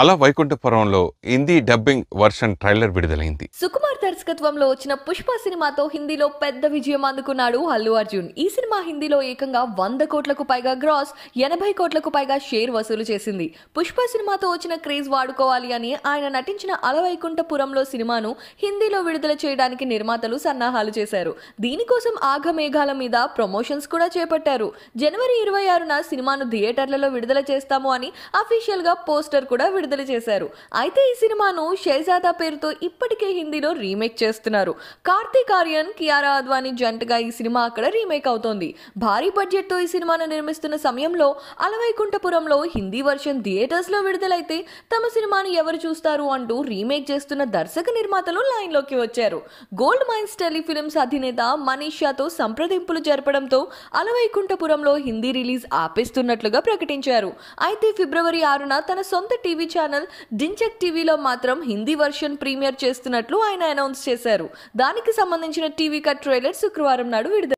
అలా Vaikunthapurramuloo Hindi dubbing version trailer విడుదలైంది సుకుమార్ దర్శకత్వంలో వచ్చిన పుష్ప సినిమాతో హిందీలో పెద్ద విజయం అందుకున్నాడు అల్లు అర్జున్ ఈ సినిమా హిందీలో ఏకంగా వంద కోట్లకు పైగా గ్రాస్ ఎనభై కోట్లకు పైగా షేర్ వసూలు చేసింది పుష్ప సినిమాతో వచ్చిన క్రేజ్ వాడుకోవాలి అని ఆయన నటించిన అలవైకుంఠపురంలో సినిమాను హిందీలో విడుదల చేయడానికి నిర్మాతలు సన్నాహాలు చేశారు దీనికోసం ఆఘమేఘాల మీద ప్రమోషన్స్ కూడా చేపట్టారు జనవరి ఇరవై ఆరున సినిమాను థియేటర్లలో విడుదల చేస్తాము అని అఫీషియల్ గా పోస్టర్ కూడా విడుదల విడుదల చేశారు అయితే ఈ సినిమాను షేజాదా పేరుతో ఇప్పటికే హిందీలో రీమేక్ చేస్తున్నారు కార్తీక్ ఆర్యన్ కియారా అద్వానీ జంటగా ఈ సినిమా అక్కడ రీమేక్ అవుతోంది భారీ బడ్జెట్ తో ఈ సినిమాను నిర్మిస్తున్న సమయంలో అలవైకుంఠపురంలో హిందీ వర్షన్ థియేటర్స్లో విడుదలైతే తమ సినిమాను ఎవరు చూస్తారు అంటూ రీమేక్ చేస్తున్న దర్శక నిర్మాతలు లైన్లోకి వచ్చారు గోల్డ్ మైన్స్ టెలిఫిలిమ్స్ అధినేత మనీషాతో సంప్రదింపులు జరపడంతో అలవైకుంఠపురంలో హిందీ రిలీజ్ ఆపేస్తున్నట్లుగా ప్రకటించారు అయితే ఫిబ్రవరి ఆరున తన సొంత టీవీ ఛానల్ డించెక్ టీవీలో మాత్రం హిందీ వర్షన్ ప్రీమియర్ చేస్తున్నట్లు ఆయన అనౌన్స్ చేశారు దానికి సంబంధించిన టీవీ కట్ ట్రైలర్ శుక్రవారం నాడు విడుదల